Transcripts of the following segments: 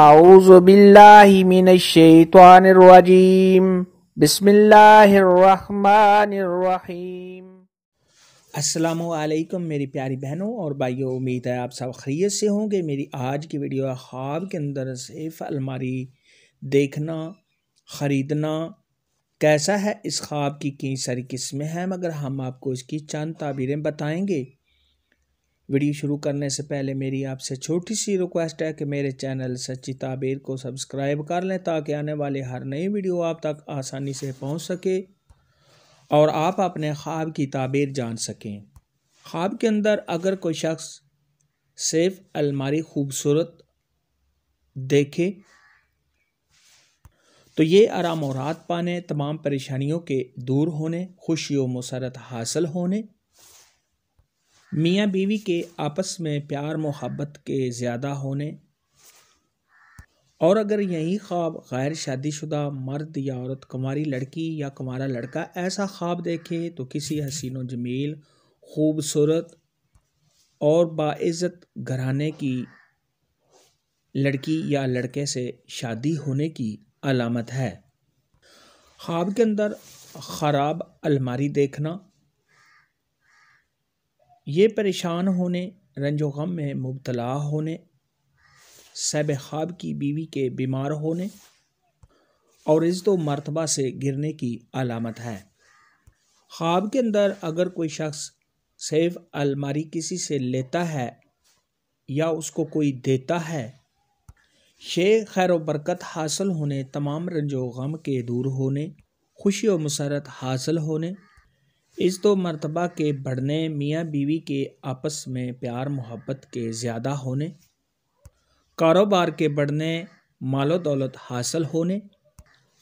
أعوذ بالله मेरी प्यारी बहनों और भाइयों उम्मीद है आप सब खैरियत से होंगे मेरी आज की वीडियो है ख्वाब के अंदर सेफ अलमारी देखना ख़रीदना कैसा है इस ख्वाब की कई सारी किस्में हैं मगर हम आपको इसकी चंद ताबीरें बताएँगे वीडियो शुरू करने से पहले मेरी आपसे छोटी सी रिक्वेस्ट है कि मेरे चैनल सच्ची ताबीर को सब्सक्राइब कर लें ताकि आने वाले हर नई वीडियो आप तक आसानी से पहुंच सके और आप अपने ख्वाब की ताबीर जान सकें ख्वाब के अंदर अगर कोई शख्स सेफ अलमारी खूबसूरत देखे तो ये आराम और रात पाने तमाम परेशानियों के दूर होने खुशी व मसरत हासिल होने मियाँ बीवी के आपस में प्यार मोहब्बत के ज़्यादा होने और अगर यही ख्वाब गैर शादीशुदा मर्द या औरत कुमारी लड़की या कुमारा लड़का ऐसा ख्वाब देखे तो किसी हसीन जमील खूबसूरत और बाज़्ज़त घराने की लड़की या लड़के से शादी होने की अलामत है ख्वाब के अंदर ख़राब अलमारी देखना ये परेशान होने रंजो गम में मुबतला होने सैब ख़्वाब की बीवी के बीमार होने और इज़्ज़त मरतबा से गिरने की अलामत है ख्वाब के अंदर अगर कोई शख्स सैफ अलमारी किसी से लेता है या उसको कोई देता है शे खैर बरकत हासिल होने तमाम रंजो गम के दूर होने खुशी व मसरत हासिल होने इस दो मरतबा के बढ़ने मियाँ बीवी के आपस में प्यार मोहब्बत के ज़्यादा होने कारोबार के बढ़ने मालो दौलत हासिल होने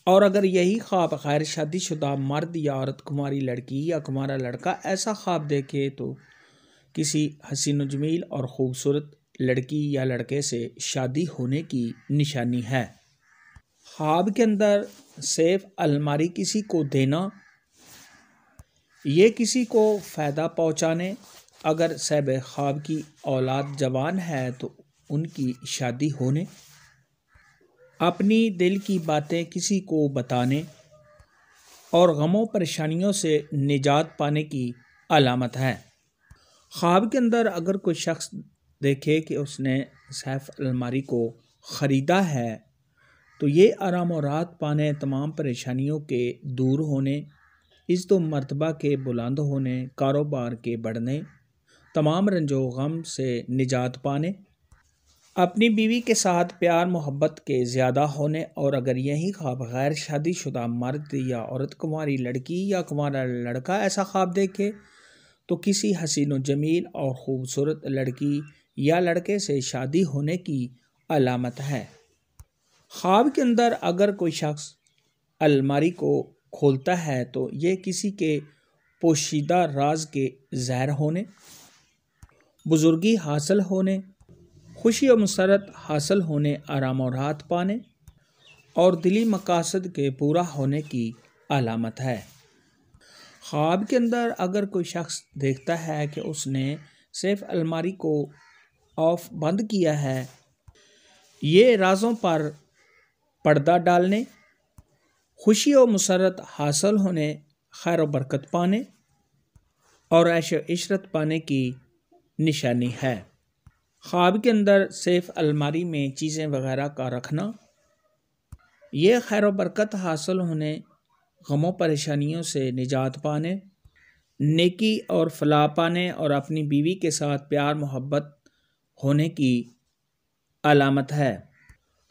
और अगर यही ख्वाब शादी शादीशुदा मर्द या औरत कुमारी लड़की या कुमारा लड़का ऐसा ख्वाब देखे तो किसी हसीन जमील और ख़ूबसूरत लड़की या लड़के से शादी होने की निशानी है ख्वाब के अंदर सेफ अलमारी किसी को देना ये किसी को फ़ायदा पहुँचाने अगर सैब ख़्वाब की औलाद जवान है तो उनकी शादी होने अपनी दिल की बातें किसी को बताने और गमों परेशानियों से निजात पाने की अलामत है ख्वाब के अंदर अगर कोई शख्स देखे कि उसने सैफ अलमारी को ख़रीदा है तो ये आराम और रात पाने तमाम परेशानियों के दूर होने इस तो मरतबा के बुलंद होने कारोबार के बढ़ने तमाम रंजो गम से निजात पाने अपनी बीवी के साथ प्यार मोहब्बत के ज़्यादा होने और अगर यही ख्वाब गैर शादीशुदा मर्द या औरत कुंवारी लड़की या कुंवारा लड़का ऐसा ख्वाब देखे तो किसी हसीन जमील और ख़ूबसूरत लड़की या लड़के से शादी होने की अलामत है ख्वाब के अंदर अगर कोई शख्स अलमारी को खोलता है तो ये किसी के पोशीदा राज के ज़हर होने बुज़ुर्गी हासिल होने खुशी और मसरत हासिल होने आराम और राहत पाने और दिली मकासद के पूरा होने की अलामत है ख्वाब के अंदर अगर कोई शख्स देखता है कि उसने सेफ अलमारी को ऑफ बंद किया है ये राजों पर पर्दा डालने खुशी और मसरत हासिल होने खैर बरकत पाने और ऐश इशरत पाने की निशानी है ख्वाब के अंदर सेफ अलमारी में चीज़ें वगैरह का रखना यह खैर बरकत हासिल होने गमों परेशानियों से निजात पाने नेकी और फलाह पाने और अपनी बीवी के साथ प्यार मोहब्बत होने की अलामत है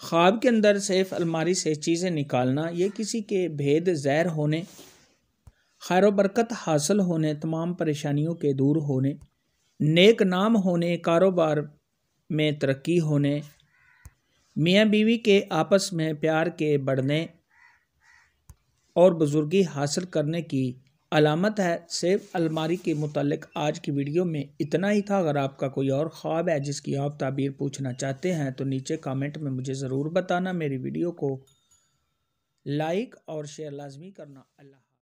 ख्वाब के अंदर सेफ अलमारी से चीज़ें निकालना ये किसी के भेद जैर होने खैर बरकत हासिल होने तमाम परेशानियों के दूर होने नेक नाम होने कारोबार में तरक्की होने मियाँ बीवी के आपस में प्यार के बढ़ने और बुज़ुर्गी हासिल करने की अलामत है सेब अलमारी के मुतालिक आज की वीडियो में इतना ही था अगर आपका कोई और ख्वाब है जिसकी आप ताबीर पूछना चाहते हैं तो नीचे कमेंट में मुझे ज़रूर बताना मेरी वीडियो को लाइक और शेयर लाजमी करना अल्लाह